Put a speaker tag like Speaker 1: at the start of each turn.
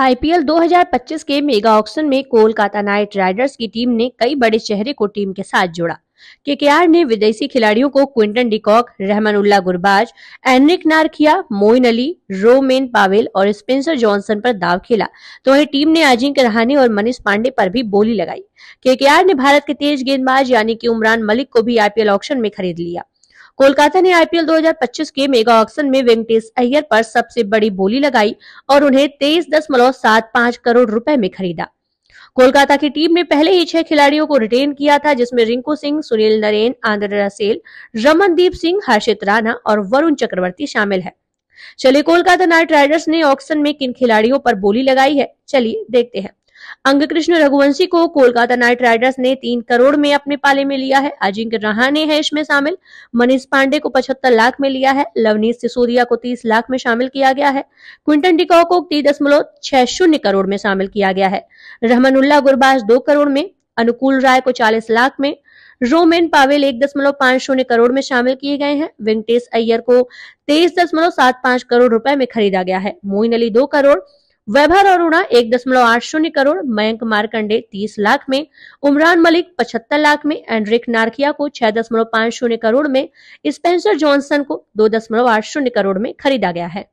Speaker 1: IPL 2025 के mega auction में Kolkata Knight Riders की टीम ने कई बड़े चेहरे को टीम के साथ जोड़ा केकेआर ने विदेशी खिलाड़ियों को Quinton de Kock Ullah Gurbaz Anrich Nortje Moeen Ali Rovman Powell और स्पेंसर जॉनसन पर दाव खेला तो वही टीम ने अजिंक्य रहाने और मनीष पांडे पर भी बोली लगाई केकेआर ने भारत के तेज गेंदबाज यानी कि उमरान मलिक को भी आईपीएल ऑक्शन में खरीद लिया कोलकाता ने आईपीएल 2025 के मेगा ऑक्शन में वेंकटेश अय्यर पर सबसे बड़ी बोली लगाई और उन्हें तेईस दशमलव सात पांच करोड़ रुपए में खरीदा कोलकाता की टीम ने पहले ही छह खिलाड़ियों को रिटेन किया था जिसमें रिंकू सिंह सुनील नरेन आंद्र रसेल रमनदीप सिंह हर्षित राणा और वरुण चक्रवर्ती शामिल है चलिए कोलकाता नाइट राइडर्स ने ऑक्शन में किन खिलाड़ियों पर बोली लगाई है चलिए देखते हैं अंग कृष्ण रघुवंशी को कोलकाता नाइट राइडर्स ने तीन करोड़ में अपने पाले में लिया है अजिंक्य रहाणे है इसमें शामिल मनीष पांडे को पचहत्तर लाख में लिया है लवनीत सिसोदिया को तीस लाख में शामिल किया गया है क्विंटन डिकॉ को तीन दशमलव छह शून्य करोड़ में शामिल किया गया है उल्ला गुरबाज दो करोड़ में अनुकूल राय को चालीस लाख में रोमेन पावेल एक दशमलव पांच शून्य करोड़ में शामिल किए गए हैं वेंकटेश अय्यर को तेईस दशमलव सात पांच करोड़ रुपए में खरीदा गया है मोइन अली दो करोड़ वैभव अरुणा एक दशमलव आठ शून्य करोड़ मयंक मारकंडे तीस लाख में उमरान मलिक पचहत्तर लाख में एंड्रिक नार्किया को छह दशमलव पांच शून्य करोड़ में स्पेंसर जॉनसन को दो दशमलव आठ शून्य करोड़ में खरीदा गया है